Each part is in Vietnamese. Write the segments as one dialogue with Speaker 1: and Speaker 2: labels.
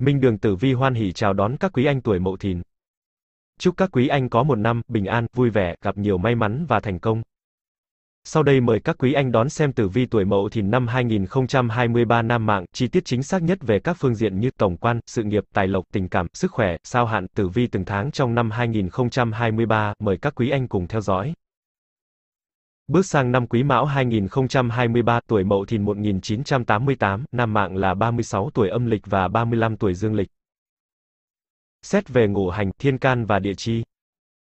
Speaker 1: Minh Đường Tử Vi hoan hỉ chào đón các quý anh tuổi Mậu Thìn. Chúc các quý anh có một năm bình an, vui vẻ, gặp nhiều may mắn và thành công. Sau đây mời các quý anh đón xem tử vi tuổi Mậu Thìn năm 2023 Nam mạng, chi tiết chính xác nhất về các phương diện như tổng quan, sự nghiệp, tài lộc, tình cảm, sức khỏe, sao hạn, tử vi từng tháng trong năm 2023, mời các quý anh cùng theo dõi. Bước sang năm Quý Mão 2023, tuổi Mậu Thìn 1988, nam mạng là 36 tuổi âm lịch và 35 tuổi dương lịch. Xét về ngũ hành, thiên can và địa chi.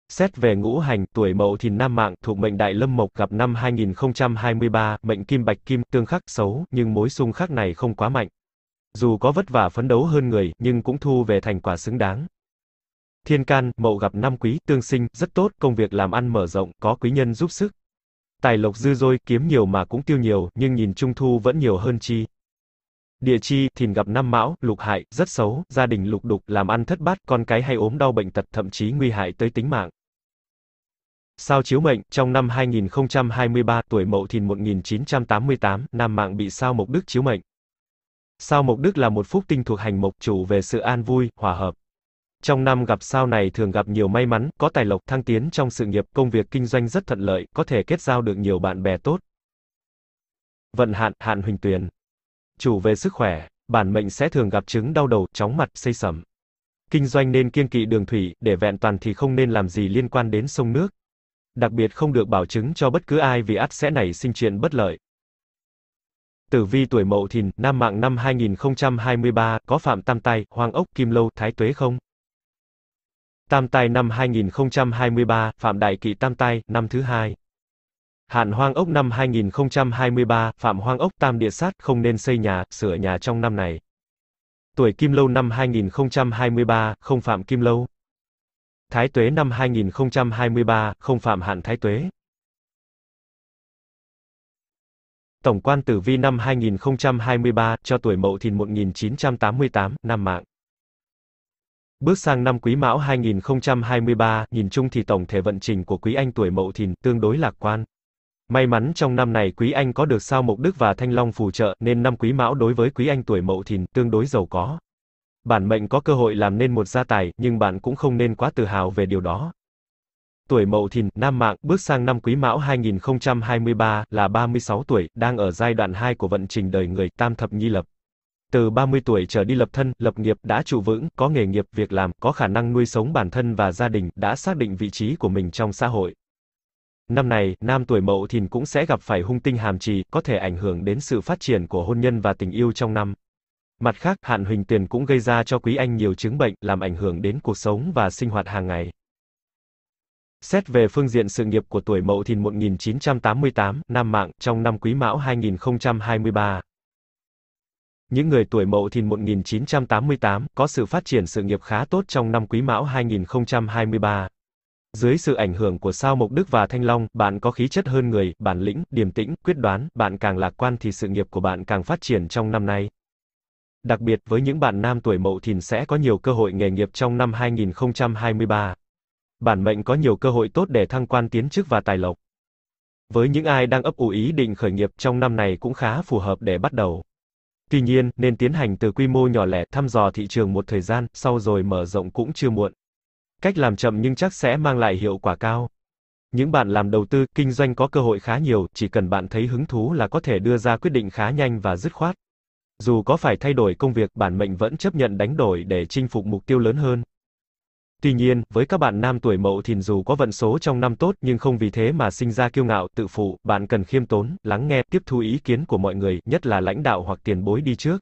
Speaker 1: Xét về ngũ hành, tuổi Mậu Thìn nam mạng thuộc mệnh Đại Lâm Mộc gặp năm 2023, mệnh Kim Bạch Kim tương khắc xấu, nhưng mối xung khắc này không quá mạnh. Dù có vất vả phấn đấu hơn người, nhưng cũng thu về thành quả xứng đáng. Thiên can, mậu gặp năm quý, tương sinh, rất tốt, công việc làm ăn mở rộng, có quý nhân giúp sức, Tài lộc dư dôi, kiếm nhiều mà cũng tiêu nhiều, nhưng nhìn trung thu vẫn nhiều hơn chi. Địa chi, thìn gặp năm mão, lục hại, rất xấu, gia đình lục đục, làm ăn thất bát, con cái hay ốm đau bệnh tật thậm chí nguy hại tới tính mạng. Sao chiếu mệnh, trong năm 2023, tuổi Mậu Thìn 1988, Nam Mạng bị sao Mộc Đức chiếu mệnh. Sao Mộc Đức là một phúc tinh thuộc hành mộc chủ về sự an vui, hòa hợp. Trong năm gặp sao này thường gặp nhiều may mắn, có tài lộc, thăng tiến trong sự nghiệp, công việc kinh doanh rất thuận lợi, có thể kết giao được nhiều bạn bè tốt. Vận hạn, hạn huỳnh tuyền. Chủ về sức khỏe, bản mệnh sẽ thường gặp chứng đau đầu, chóng mặt, xây sẩm. Kinh doanh nên kiêng kỵ đường thủy, để vẹn toàn thì không nên làm gì liên quan đến sông nước. Đặc biệt không được bảo chứng cho bất cứ ai vì ắt sẽ nảy sinh chuyện bất lợi. Tử vi tuổi Mậu Thìn, nam mạng năm 2023, có Phạm Tam Tai, Hoàng Ốc, Kim Lâu, Thái Tuế không? Tam tai năm 2023, Phạm Đại Kỵ Tam tai, năm thứ hai. Hạn hoang ốc năm 2023, Phạm hoang ốc tam địa sát không nên xây nhà, sửa nhà trong năm này. Tuổi Kim Lâu năm 2023, không phạm Kim Lâu. Thái Tuế năm 2023, không phạm hạn Thái Tuế. Tổng quan tử vi năm 2023, cho tuổi Mậu Thìn 1988, năm mạng. Bước sang năm Quý Mão 2023, nhìn chung thì tổng thể vận trình của Quý Anh tuổi Mậu Thìn tương đối lạc quan. May mắn trong năm này Quý Anh có được sao Mộc Đức và Thanh Long phù trợ, nên năm Quý Mão đối với Quý Anh tuổi Mậu Thìn tương đối giàu có. Bản mệnh có cơ hội làm nên một gia tài, nhưng bạn cũng không nên quá tự hào về điều đó. Tuổi Mậu Thìn, nam mạng, bước sang năm Quý Mão 2023 là 36 tuổi, đang ở giai đoạn 2 của vận trình đời người, tam thập nhi lập từ 30 tuổi trở đi lập thân, lập nghiệp, đã trụ vững, có nghề nghiệp, việc làm, có khả năng nuôi sống bản thân và gia đình, đã xác định vị trí của mình trong xã hội. Năm này, nam tuổi mậu thìn cũng sẽ gặp phải hung tinh hàm trì, có thể ảnh hưởng đến sự phát triển của hôn nhân và tình yêu trong năm. Mặt khác, hạn huỳnh tiền cũng gây ra cho quý anh nhiều chứng bệnh, làm ảnh hưởng đến cuộc sống và sinh hoạt hàng ngày. Xét về phương diện sự nghiệp của tuổi Mậu Thìn 1988, Nam Mạng, trong năm Quý Mão 2023, những người tuổi Mậu Thìn 1988 có sự phát triển sự nghiệp khá tốt trong năm Quý Mão 2023. Dưới sự ảnh hưởng của sao Mộc Đức và Thanh Long, bạn có khí chất hơn người, bản lĩnh, điềm tĩnh, quyết đoán, bạn càng lạc quan thì sự nghiệp của bạn càng phát triển trong năm nay. Đặc biệt với những bạn nam tuổi Mậu Thìn sẽ có nhiều cơ hội nghề nghiệp trong năm 2023. Bản mệnh có nhiều cơ hội tốt để thăng quan tiến chức và tài lộc. Với những ai đang ấp ủ ý định khởi nghiệp trong năm này cũng khá phù hợp để bắt đầu. Tuy nhiên, nên tiến hành từ quy mô nhỏ lẻ, thăm dò thị trường một thời gian, sau rồi mở rộng cũng chưa muộn. Cách làm chậm nhưng chắc sẽ mang lại hiệu quả cao. Những bạn làm đầu tư, kinh doanh có cơ hội khá nhiều, chỉ cần bạn thấy hứng thú là có thể đưa ra quyết định khá nhanh và dứt khoát. Dù có phải thay đổi công việc, bản mệnh vẫn chấp nhận đánh đổi để chinh phục mục tiêu lớn hơn. Tuy nhiên, với các bạn nam tuổi mậu thìn dù có vận số trong năm tốt nhưng không vì thế mà sinh ra kiêu ngạo, tự phụ, bạn cần khiêm tốn, lắng nghe, tiếp thu ý kiến của mọi người, nhất là lãnh đạo hoặc tiền bối đi trước.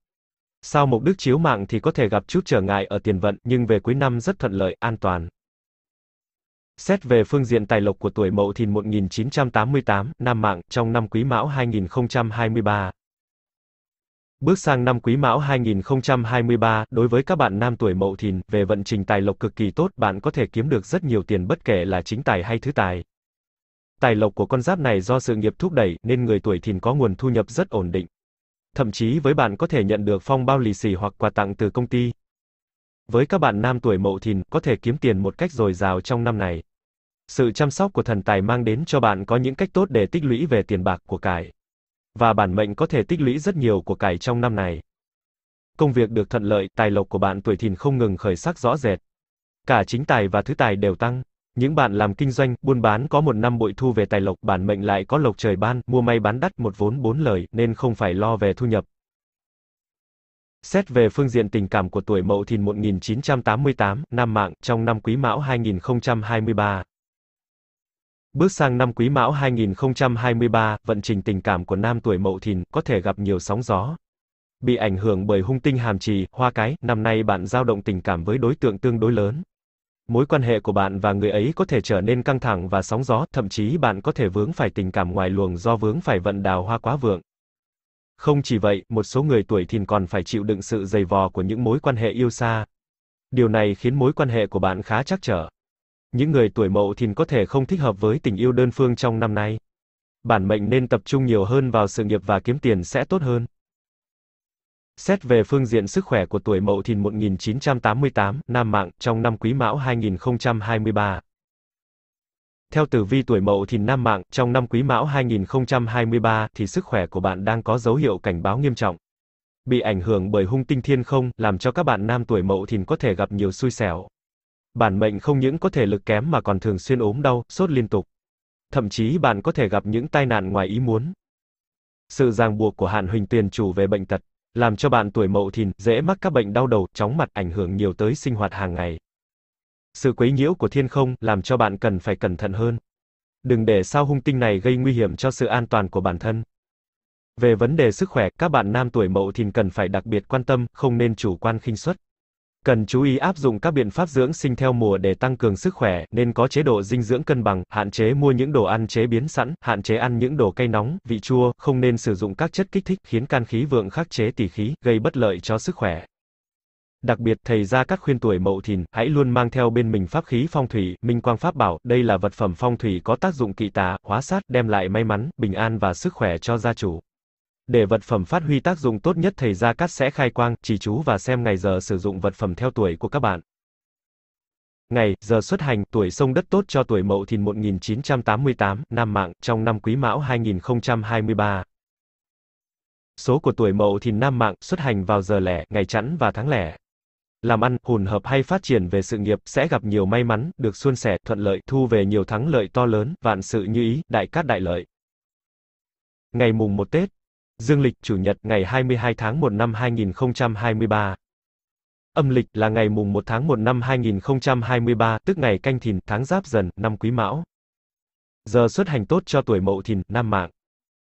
Speaker 1: Sau mục đức chiếu mạng thì có thể gặp chút trở ngại ở tiền vận, nhưng về cuối năm rất thuận lợi, an toàn. Xét về phương diện tài lộc của tuổi Mậu Thìn 1988, năm mạng, trong năm Quý Mão 2023, Bước sang năm Quý Mão 2023, đối với các bạn nam tuổi Mậu Thìn, về vận trình tài lộc cực kỳ tốt, bạn có thể kiếm được rất nhiều tiền bất kể là chính tài hay thứ tài. Tài lộc của con giáp này do sự nghiệp thúc đẩy, nên người tuổi Thìn có nguồn thu nhập rất ổn định. Thậm chí với bạn có thể nhận được phong bao lì xì hoặc quà tặng từ công ty. Với các bạn nam tuổi Mậu Thìn, có thể kiếm tiền một cách dồi dào trong năm này. Sự chăm sóc của thần tài mang đến cho bạn có những cách tốt để tích lũy về tiền bạc của cải và bản mệnh có thể tích lũy rất nhiều của cải trong năm này. Công việc được thuận lợi, tài lộc của bạn tuổi thìn không ngừng khởi sắc rõ rệt. Cả chính tài và thứ tài đều tăng. Những bạn làm kinh doanh, buôn bán có một năm bội thu về tài lộc, bản mệnh lại có lộc trời ban, mua may bán đắt, một vốn bốn lời, nên không phải lo về thu nhập. Xét về phương diện tình cảm của tuổi Mậu Thìn 1988, năm mạng, trong năm Quý Mão 2023, Bước sang năm Quý Mão 2023, vận trình tình cảm của nam tuổi Mậu Thìn có thể gặp nhiều sóng gió. Bị ảnh hưởng bởi hung tinh hàm trì, hoa cái, năm nay bạn giao động tình cảm với đối tượng tương đối lớn. Mối quan hệ của bạn và người ấy có thể trở nên căng thẳng và sóng gió, thậm chí bạn có thể vướng phải tình cảm ngoài luồng do vướng phải vận đào hoa quá vượng. Không chỉ vậy, một số người tuổi Thìn còn phải chịu đựng sự dày vò của những mối quan hệ yêu xa. Điều này khiến mối quan hệ của bạn khá chắc trở. Những người tuổi mậu thìn có thể không thích hợp với tình yêu đơn phương trong năm nay. Bản mệnh nên tập trung nhiều hơn vào sự nghiệp và kiếm tiền sẽ tốt hơn. Xét về phương diện sức khỏe của tuổi Mậu Thìn 1988, Nam Mạng, trong năm Quý Mão 2023. Theo tử vi tuổi Mậu Thìn Nam Mạng, trong năm Quý Mão 2023 thì sức khỏe của bạn đang có dấu hiệu cảnh báo nghiêm trọng. Bị ảnh hưởng bởi hung tinh thiên không, làm cho các bạn nam tuổi Mậu Thìn có thể gặp nhiều xui xẻo bản mệnh không những có thể lực kém mà còn thường xuyên ốm đau, sốt liên tục. Thậm chí bạn có thể gặp những tai nạn ngoài ý muốn. Sự ràng buộc của hạn huỳnh tiền chủ về bệnh tật, làm cho bạn tuổi mậu thìn dễ mắc các bệnh đau đầu, chóng mặt ảnh hưởng nhiều tới sinh hoạt hàng ngày. Sự quấy nhiễu của thiên không làm cho bạn cần phải cẩn thận hơn. Đừng để sao hung tinh này gây nguy hiểm cho sự an toàn của bản thân. Về vấn đề sức khỏe, các bạn nam tuổi mậu thìn cần phải đặc biệt quan tâm, không nên chủ quan khinh suất. Cần chú ý áp dụng các biện pháp dưỡng sinh theo mùa để tăng cường sức khỏe, nên có chế độ dinh dưỡng cân bằng, hạn chế mua những đồ ăn chế biến sẵn, hạn chế ăn những đồ cay nóng, vị chua, không nên sử dụng các chất kích thích khiến can khí vượng khắc chế tỳ khí, gây bất lợi cho sức khỏe. Đặc biệt, thầy gia các khuyên tuổi mậu thìn, hãy luôn mang theo bên mình pháp khí phong thủy, minh quang pháp bảo, đây là vật phẩm phong thủy có tác dụng kỵ tà, hóa sát, đem lại may mắn, bình an và sức khỏe cho gia chủ. Để vật phẩm phát huy tác dụng tốt nhất thầy Gia Cát sẽ khai quang, chỉ chú và xem ngày giờ sử dụng vật phẩm theo tuổi của các bạn. Ngày, giờ xuất hành, tuổi sông đất tốt cho tuổi mậu thìn 1988, năm mạng, trong năm quý mão 2023. Số của tuổi mậu thìn nam mạng, xuất hành vào giờ lẻ, ngày chẵn và tháng lẻ. Làm ăn, hùn hợp hay phát triển về sự nghiệp, sẽ gặp nhiều may mắn, được xuân sẻ, thuận lợi, thu về nhiều thắng lợi to lớn, vạn sự như ý, đại cát đại lợi. Ngày mùng 1 Tết, Dương lịch chủ nhật ngày 22 tháng 1 năm 2023. Âm lịch là ngày mùng 1 tháng 1 năm 2023, tức ngày canh thìn, tháng giáp dần, năm quý mão. Giờ xuất hành tốt cho tuổi mậu thìn, nam mạng.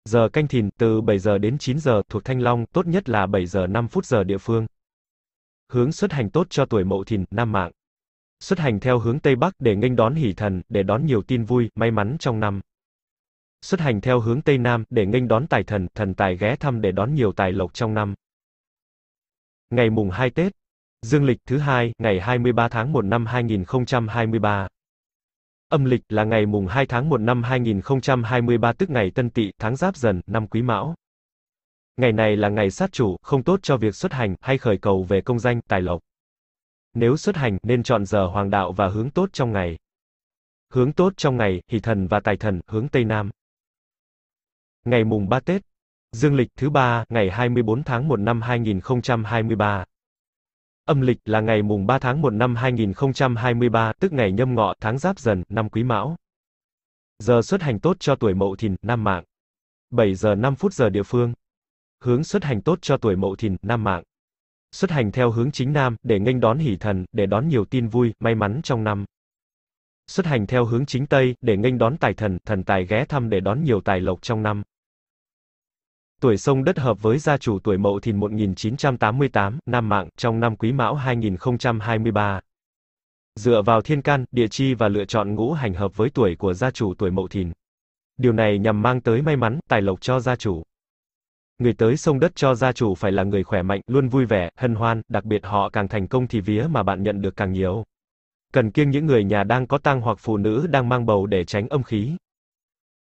Speaker 1: Giờ canh thìn, từ 7 giờ đến 9 giờ, thuộc Thanh Long, tốt nhất là 7 giờ 5 phút giờ địa phương. Hướng xuất hành tốt cho tuổi mậu thìn, nam mạng. Xuất hành theo hướng Tây Bắc để nghênh đón hỷ thần, để đón nhiều tin vui, may mắn trong năm xuất hành theo hướng Tây Nam để nghênh đón tài thần, thần tài ghé thăm để đón nhiều tài lộc trong năm. Ngày mùng 2 Tết, dương lịch thứ hai, ngày 23 tháng 1 năm 2023. Âm lịch là ngày mùng 2 tháng 1 năm 2023 tức ngày Tân Tỵ, tháng Giáp Dần, năm Quý Mão. Ngày này là ngày sát chủ, không tốt cho việc xuất hành hay khởi cầu về công danh, tài lộc. Nếu xuất hành nên chọn giờ hoàng đạo và hướng tốt trong ngày. Hướng tốt trong ngày, hỷ thần và tài thần, hướng Tây Nam. Ngày mùng 3 Tết, dương lịch thứ ba, ngày 24 tháng 1 năm 2023. Âm lịch là ngày mùng 3 tháng 1 năm 2023, tức ngày nhâm ngọ, tháng giáp dần, năm quý mão. Giờ xuất hành tốt cho tuổi mậu thìn, nam mạng. 7 giờ 5 phút giờ địa phương. Hướng xuất hành tốt cho tuổi mậu thìn, nam mạng. Xuất hành theo hướng chính nam, để nghênh đón hỷ thần, để đón nhiều tin vui, may mắn trong năm xuất hành theo hướng chính Tây, để nghênh đón tài thần, thần tài ghé thăm để đón nhiều tài lộc trong năm. Tuổi sông đất hợp với gia chủ tuổi mậu thìn 1988, Nam Mạng, trong năm quý mão 2023. Dựa vào thiên can, địa chi và lựa chọn ngũ hành hợp với tuổi của gia chủ tuổi mậu thìn. Điều này nhằm mang tới may mắn, tài lộc cho gia chủ. Người tới sông đất cho gia chủ phải là người khỏe mạnh, luôn vui vẻ, hân hoan, đặc biệt họ càng thành công thì vía mà bạn nhận được càng nhiều cần kiêng những người nhà đang có tang hoặc phụ nữ đang mang bầu để tránh âm khí.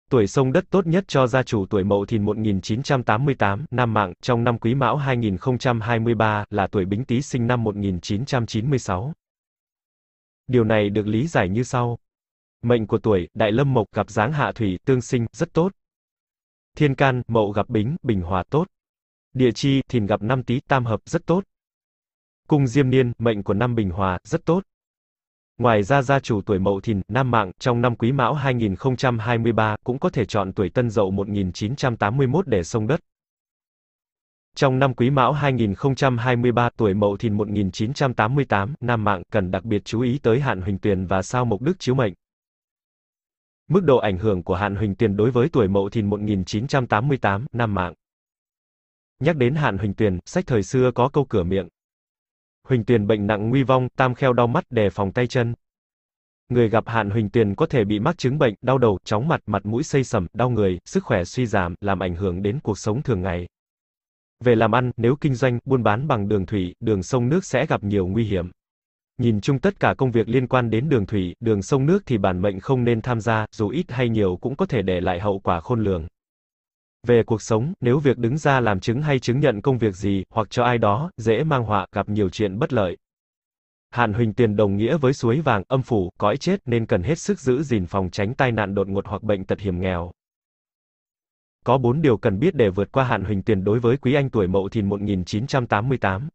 Speaker 1: Tuổi sông đất tốt nhất cho gia chủ tuổi Mậu Thìn 1988, năm Mạng, trong năm Quý Mão 2023, là tuổi Bính Tý sinh năm 1996. Điều này được lý giải như sau. Mệnh của tuổi, Đại Lâm Mộc gặp dáng hạ thủy, tương sinh, rất tốt. Thiên can, Mậu gặp Bính, Bình Hòa tốt. Địa chi, Thìn gặp năm Tý, Tam Hợp, rất tốt. Cung Diêm Niên, mệnh của năm Bình Hòa, rất tốt. Ngoài ra gia chủ tuổi Mậu Thìn, Nam Mạng, trong năm Quý Mão 2023, cũng có thể chọn tuổi Tân Dậu 1981 để sông đất. Trong năm Quý Mão 2023, tuổi Mậu Thìn 1988, Nam Mạng, cần đặc biệt chú ý tới hạn huỳnh tuyền và sao mộc đức chiếu mệnh. Mức độ ảnh hưởng của hạn huỳnh tuyền đối với tuổi Mậu Thìn 1988, Nam Mạng. Nhắc đến hạn huỳnh tuyền, sách thời xưa có câu cửa miệng. Huỳnh Tuyền bệnh nặng nguy vong, tam kheo đau mắt đề phòng tay chân. Người gặp hạn Huỳnh Tuyền có thể bị mắc chứng bệnh, đau đầu, chóng mặt, mặt mũi xây sẩm, đau người, sức khỏe suy giảm, làm ảnh hưởng đến cuộc sống thường ngày. Về làm ăn, nếu kinh doanh, buôn bán bằng đường thủy, đường sông nước sẽ gặp nhiều nguy hiểm. Nhìn chung tất cả công việc liên quan đến đường thủy, đường sông nước thì bản mệnh không nên tham gia, dù ít hay nhiều cũng có thể để lại hậu quả khôn lường. Về cuộc sống, nếu việc đứng ra làm chứng hay chứng nhận công việc gì, hoặc cho ai đó, dễ mang họa, gặp nhiều chuyện bất lợi. hạn Huỳnh Tiền đồng nghĩa với suối vàng, âm phủ, cõi chết nên cần hết sức giữ gìn phòng tránh tai nạn đột ngột hoặc bệnh tật hiểm nghèo. Có bốn điều cần biết để vượt qua hạn Huỳnh Tiền đối với quý anh tuổi Mậu Thìn 1988.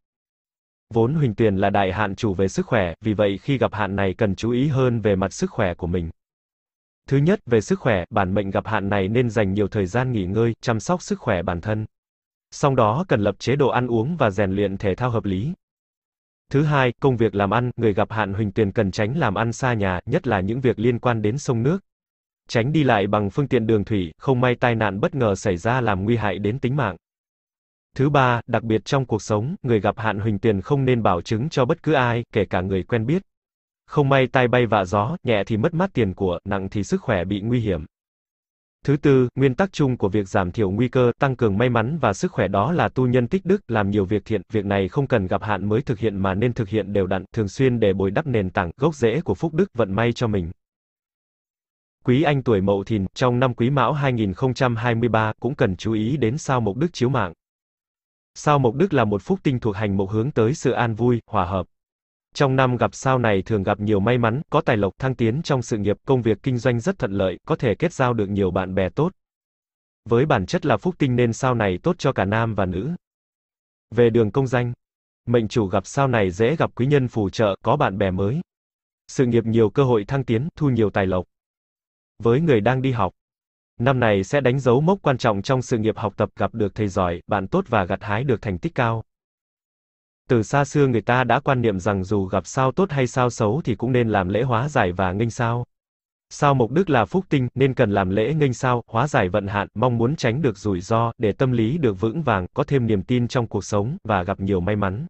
Speaker 1: Vốn Huỳnh Tiền là đại hạn chủ về sức khỏe, vì vậy khi gặp hạn này cần chú ý hơn về mặt sức khỏe của mình. Thứ nhất, về sức khỏe, bản mệnh gặp hạn này nên dành nhiều thời gian nghỉ ngơi, chăm sóc sức khỏe bản thân. Song đó cần lập chế độ ăn uống và rèn luyện thể thao hợp lý. Thứ hai, công việc làm ăn, người gặp hạn huỳnh tuyền cần tránh làm ăn xa nhà, nhất là những việc liên quan đến sông nước. Tránh đi lại bằng phương tiện đường thủy, không may tai nạn bất ngờ xảy ra làm nguy hại đến tính mạng. Thứ ba, đặc biệt trong cuộc sống, người gặp hạn huỳnh tuyền không nên bảo chứng cho bất cứ ai, kể cả người quen biết. Không may tai bay vạ gió, nhẹ thì mất mát tiền của, nặng thì sức khỏe bị nguy hiểm. Thứ tư, nguyên tắc chung của việc giảm thiểu nguy cơ, tăng cường may mắn và sức khỏe đó là tu nhân tích đức, làm nhiều việc thiện, việc này không cần gặp hạn mới thực hiện mà nên thực hiện đều đặn, thường xuyên để bồi đắp nền tảng, gốc rễ của phúc đức, vận may cho mình. Quý anh tuổi Mậu Thìn, trong năm Quý Mão 2023 cũng cần chú ý đến sao Mộc Đức chiếu mạng. Sao Mộc Đức là một phúc tinh thuộc hành mộc hướng tới sự an vui, hòa hợp. Trong năm gặp sao này thường gặp nhiều may mắn, có tài lộc, thăng tiến trong sự nghiệp, công việc kinh doanh rất thuận lợi, có thể kết giao được nhiều bạn bè tốt. Với bản chất là phúc tinh nên sao này tốt cho cả nam và nữ. Về đường công danh, mệnh chủ gặp sao này dễ gặp quý nhân phù trợ, có bạn bè mới. Sự nghiệp nhiều cơ hội thăng tiến, thu nhiều tài lộc. Với người đang đi học, năm này sẽ đánh dấu mốc quan trọng trong sự nghiệp học tập gặp được thầy giỏi, bạn tốt và gặt hái được thành tích cao. Từ xa xưa người ta đã quan niệm rằng dù gặp sao tốt hay sao xấu thì cũng nên làm lễ hóa giải và nghênh sao. Sao mục đức là phúc tinh, nên cần làm lễ nghênh sao, hóa giải vận hạn, mong muốn tránh được rủi ro, để tâm lý được vững vàng, có thêm niềm tin trong cuộc sống, và gặp nhiều may mắn.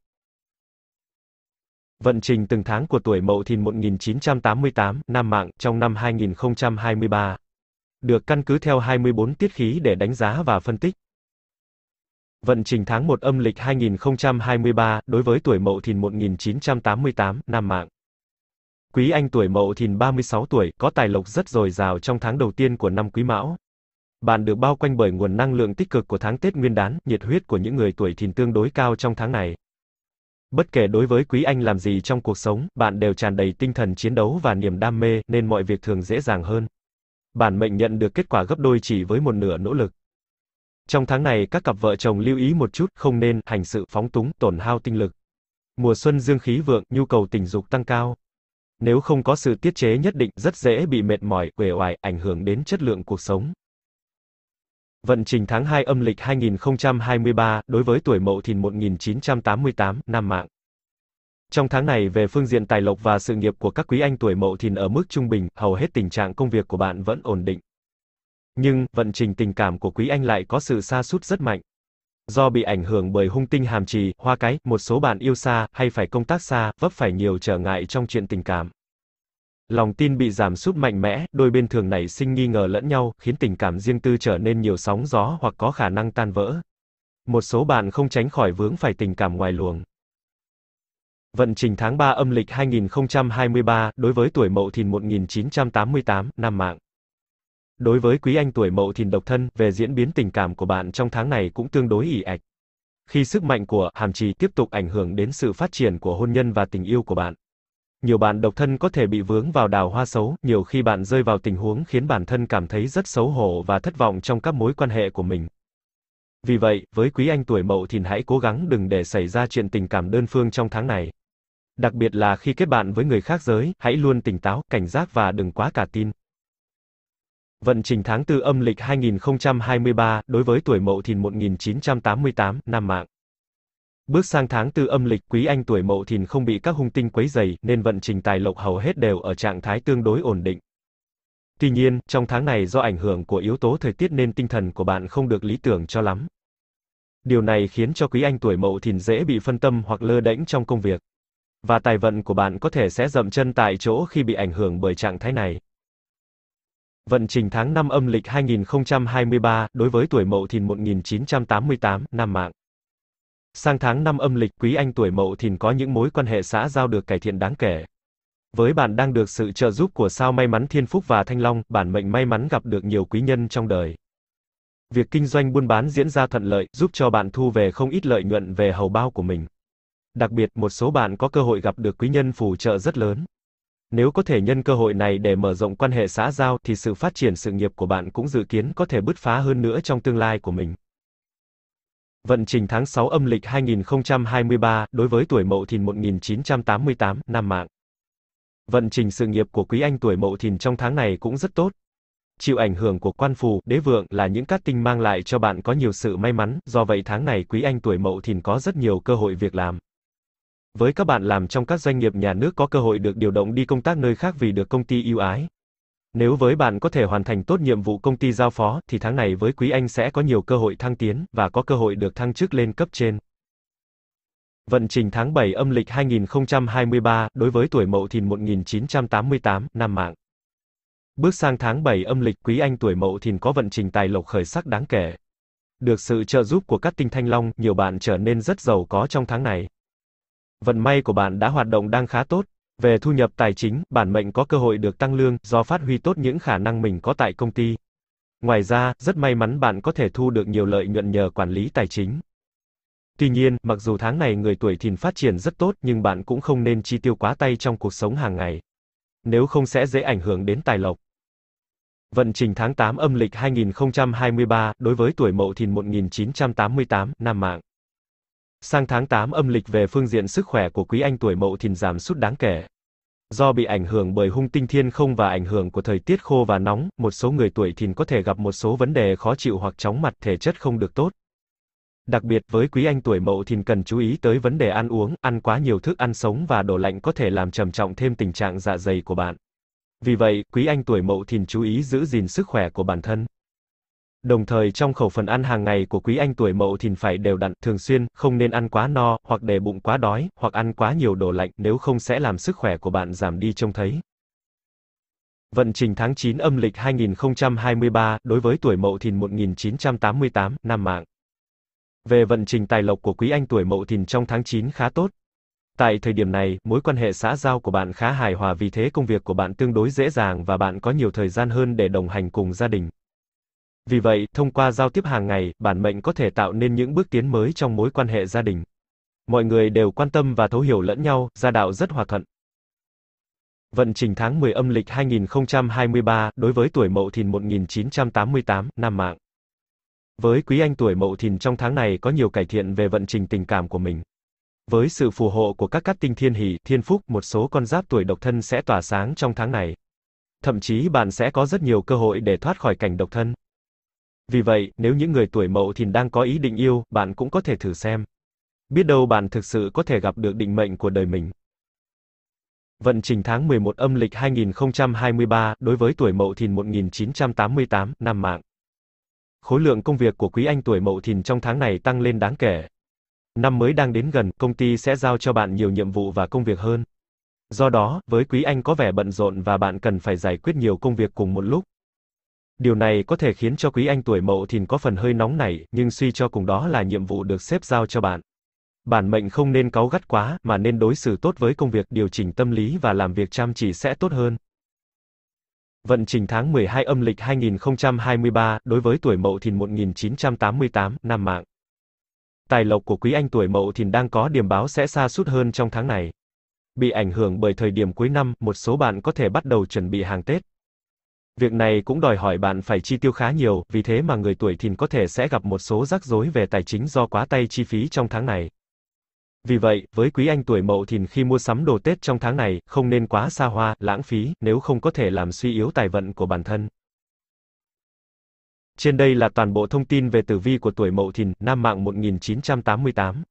Speaker 1: Vận trình từng tháng của tuổi Mậu Thìn 1988, năm Mạng, trong năm 2023. Được căn cứ theo 24 tiết khí để đánh giá và phân tích. Vận trình tháng 1 âm lịch 2023, đối với tuổi Mậu Thìn 1988, Nam Mạng. Quý Anh tuổi Mậu Thìn 36 tuổi, có tài lộc rất dồi dào trong tháng đầu tiên của năm Quý Mão. Bạn được bao quanh bởi nguồn năng lượng tích cực của tháng Tết Nguyên đán, nhiệt huyết của những người tuổi Thìn tương đối cao trong tháng này. Bất kể đối với Quý Anh làm gì trong cuộc sống, bạn đều tràn đầy tinh thần chiến đấu và niềm đam mê, nên mọi việc thường dễ dàng hơn. Bản mệnh nhận được kết quả gấp đôi chỉ với một nửa nỗ lực. Trong tháng này các cặp vợ chồng lưu ý một chút, không nên hành sự phóng túng, tổn hao tinh lực. Mùa xuân dương khí vượng, nhu cầu tình dục tăng cao. Nếu không có sự tiết chế nhất định, rất dễ bị mệt mỏi, uể oải, ảnh hưởng đến chất lượng cuộc sống. Vận trình tháng 2 âm lịch 2023, đối với tuổi Mậu Thìn 1988, Nam Mạng. Trong tháng này về phương diện tài lộc và sự nghiệp của các quý anh tuổi Mậu Thìn ở mức trung bình, hầu hết tình trạng công việc của bạn vẫn ổn định. Nhưng, vận trình tình cảm của Quý Anh lại có sự xa sút rất mạnh. Do bị ảnh hưởng bởi hung tinh hàm trì, hoa cái, một số bạn yêu xa, hay phải công tác xa, vấp phải nhiều trở ngại trong chuyện tình cảm. Lòng tin bị giảm sút mạnh mẽ, đôi bên thường nảy sinh nghi ngờ lẫn nhau, khiến tình cảm riêng tư trở nên nhiều sóng gió hoặc có khả năng tan vỡ. Một số bạn không tránh khỏi vướng phải tình cảm ngoài luồng. Vận trình tháng 3 âm lịch 2023, đối với tuổi Mậu Thìn 1988, năm mạng. Đối với quý anh tuổi mậu thìn độc thân, về diễn biến tình cảm của bạn trong tháng này cũng tương đối ỉ ạch. Khi sức mạnh của hàm trì tiếp tục ảnh hưởng đến sự phát triển của hôn nhân và tình yêu của bạn. Nhiều bạn độc thân có thể bị vướng vào đào hoa xấu, nhiều khi bạn rơi vào tình huống khiến bản thân cảm thấy rất xấu hổ và thất vọng trong các mối quan hệ của mình. Vì vậy, với quý anh tuổi mậu thìn hãy cố gắng đừng để xảy ra chuyện tình cảm đơn phương trong tháng này. Đặc biệt là khi kết bạn với người khác giới, hãy luôn tỉnh táo, cảnh giác và đừng quá cả tin. Vận trình tháng 4 âm lịch 2023 đối với tuổi Mậu Thìn 1988, năm mạng. Bước sang tháng 4 âm lịch, quý anh tuổi Mậu Thìn không bị các hung tinh quấy dày, nên vận trình tài lộc hầu hết đều ở trạng thái tương đối ổn định. Tuy nhiên, trong tháng này do ảnh hưởng của yếu tố thời tiết nên tinh thần của bạn không được lý tưởng cho lắm. Điều này khiến cho quý anh tuổi Mậu Thìn dễ bị phân tâm hoặc lơ đễnh trong công việc. Và tài vận của bạn có thể sẽ dậm chân tại chỗ khi bị ảnh hưởng bởi trạng thái này. Vận trình tháng 5 âm lịch 2023, đối với tuổi Mậu Thìn 1988, năm Mạng. Sang tháng 5 âm lịch, quý anh tuổi Mậu Thìn có những mối quan hệ xã giao được cải thiện đáng kể. Với bạn đang được sự trợ giúp của sao may mắn Thiên Phúc và Thanh Long, bản mệnh may mắn gặp được nhiều quý nhân trong đời. Việc kinh doanh buôn bán diễn ra thuận lợi, giúp cho bạn thu về không ít lợi nhuận về hầu bao của mình. Đặc biệt, một số bạn có cơ hội gặp được quý nhân phù trợ rất lớn. Nếu có thể nhân cơ hội này để mở rộng quan hệ xã giao thì sự phát triển sự nghiệp của bạn cũng dự kiến có thể bứt phá hơn nữa trong tương lai của mình. Vận trình tháng 6 âm lịch 2023 đối với tuổi Mậu Thìn 1988, năm mạng. Vận trình sự nghiệp của quý anh tuổi Mậu Thìn trong tháng này cũng rất tốt. Chịu ảnh hưởng của quan phù, đế vượng là những cát tinh mang lại cho bạn có nhiều sự may mắn, do vậy tháng này quý anh tuổi Mậu Thìn có rất nhiều cơ hội việc làm với các bạn làm trong các doanh nghiệp nhà nước có cơ hội được điều động đi công tác nơi khác vì được công ty ưu ái. Nếu với bạn có thể hoàn thành tốt nhiệm vụ công ty giao phó, thì tháng này với quý anh sẽ có nhiều cơ hội thăng tiến, và có cơ hội được thăng chức lên cấp trên. Vận trình tháng 7 âm lịch 2023, đối với tuổi mậu thìn 1988, năm mạng. Bước sang tháng 7 âm lịch quý anh tuổi mậu thìn có vận trình tài lộc khởi sắc đáng kể. Được sự trợ giúp của các tinh thanh long, nhiều bạn trở nên rất giàu có trong tháng này. Vận may của bạn đã hoạt động đang khá tốt. Về thu nhập tài chính, bản mệnh có cơ hội được tăng lương do phát huy tốt những khả năng mình có tại công ty. Ngoài ra, rất may mắn bạn có thể thu được nhiều lợi nhuận nhờ quản lý tài chính. Tuy nhiên, mặc dù tháng này người tuổi thìn phát triển rất tốt, nhưng bạn cũng không nên chi tiêu quá tay trong cuộc sống hàng ngày. Nếu không sẽ dễ ảnh hưởng đến tài lộc. Vận trình tháng 8 âm lịch 2023 đối với tuổi Mậu Thìn 1988, Nam Mạng. Sang tháng 8 âm lịch về phương diện sức khỏe của quý anh tuổi mậu thìn giảm sút đáng kể. Do bị ảnh hưởng bởi hung tinh thiên không và ảnh hưởng của thời tiết khô và nóng, một số người tuổi thìn có thể gặp một số vấn đề khó chịu hoặc chóng mặt thể chất không được tốt. Đặc biệt với quý anh tuổi mậu thìn cần chú ý tới vấn đề ăn uống, ăn quá nhiều thức ăn sống và đồ lạnh có thể làm trầm trọng thêm tình trạng dạ dày của bạn. Vì vậy, quý anh tuổi mậu thìn chú ý giữ gìn sức khỏe của bản thân. Đồng thời trong khẩu phần ăn hàng ngày của quý anh tuổi mậu thìn phải đều đặn, thường xuyên, không nên ăn quá no, hoặc để bụng quá đói, hoặc ăn quá nhiều đồ lạnh, nếu không sẽ làm sức khỏe của bạn giảm đi trông thấy. Vận trình tháng 9 âm lịch 2023 đối với tuổi Mậu Thìn 1988 nam mạng. Về vận trình tài lộc của quý anh tuổi Mậu Thìn trong tháng 9 khá tốt. Tại thời điểm này, mối quan hệ xã giao của bạn khá hài hòa vì thế công việc của bạn tương đối dễ dàng và bạn có nhiều thời gian hơn để đồng hành cùng gia đình. Vì vậy, thông qua giao tiếp hàng ngày, bản mệnh có thể tạo nên những bước tiến mới trong mối quan hệ gia đình. Mọi người đều quan tâm và thấu hiểu lẫn nhau, gia đạo rất hòa thuận. Vận trình tháng 10 âm lịch 2023 đối với tuổi Mậu Thìn 1988, nam mạng. Với quý anh tuổi Mậu Thìn trong tháng này có nhiều cải thiện về vận trình tình cảm của mình. Với sự phù hộ của các cát tinh thiên hỷ, thiên phúc, một số con giáp tuổi độc thân sẽ tỏa sáng trong tháng này. Thậm chí bạn sẽ có rất nhiều cơ hội để thoát khỏi cảnh độc thân. Vì vậy, nếu những người tuổi mậu thìn đang có ý định yêu, bạn cũng có thể thử xem. Biết đâu bạn thực sự có thể gặp được định mệnh của đời mình. Vận trình tháng 11 âm lịch 2023 đối với tuổi Mậu Thìn 1988 năm mạng. Khối lượng công việc của quý anh tuổi Mậu Thìn trong tháng này tăng lên đáng kể. Năm mới đang đến gần, công ty sẽ giao cho bạn nhiều nhiệm vụ và công việc hơn. Do đó, với quý anh có vẻ bận rộn và bạn cần phải giải quyết nhiều công việc cùng một lúc. Điều này có thể khiến cho quý anh tuổi mậu thìn có phần hơi nóng nảy, nhưng suy cho cùng đó là nhiệm vụ được xếp giao cho bạn. Bản mệnh không nên cáu gắt quá, mà nên đối xử tốt với công việc, điều chỉnh tâm lý và làm việc chăm chỉ sẽ tốt hơn. Vận trình tháng 12 âm lịch 2023, đối với tuổi mậu thìn 1988, năm mạng. Tài lộc của quý anh tuổi mậu thìn đang có điểm báo sẽ xa sút hơn trong tháng này. Bị ảnh hưởng bởi thời điểm cuối năm, một số bạn có thể bắt đầu chuẩn bị hàng Tết. Việc này cũng đòi hỏi bạn phải chi tiêu khá nhiều, vì thế mà người tuổi thìn có thể sẽ gặp một số rắc rối về tài chính do quá tay chi phí trong tháng này. Vì vậy, với quý anh tuổi mậu thìn khi mua sắm đồ Tết trong tháng này, không nên quá xa hoa, lãng phí, nếu không có thể làm suy yếu tài vận của bản thân. Trên đây là toàn bộ thông tin về tử vi của tuổi mậu thìn, nam mạng 1988.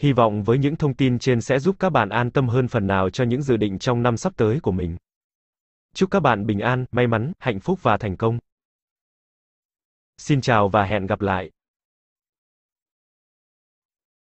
Speaker 1: Hy vọng với những thông tin trên sẽ giúp các bạn an tâm hơn phần nào cho những dự định trong năm sắp tới của mình. Chúc các bạn bình an, may mắn, hạnh phúc và thành công. Xin chào và hẹn gặp lại.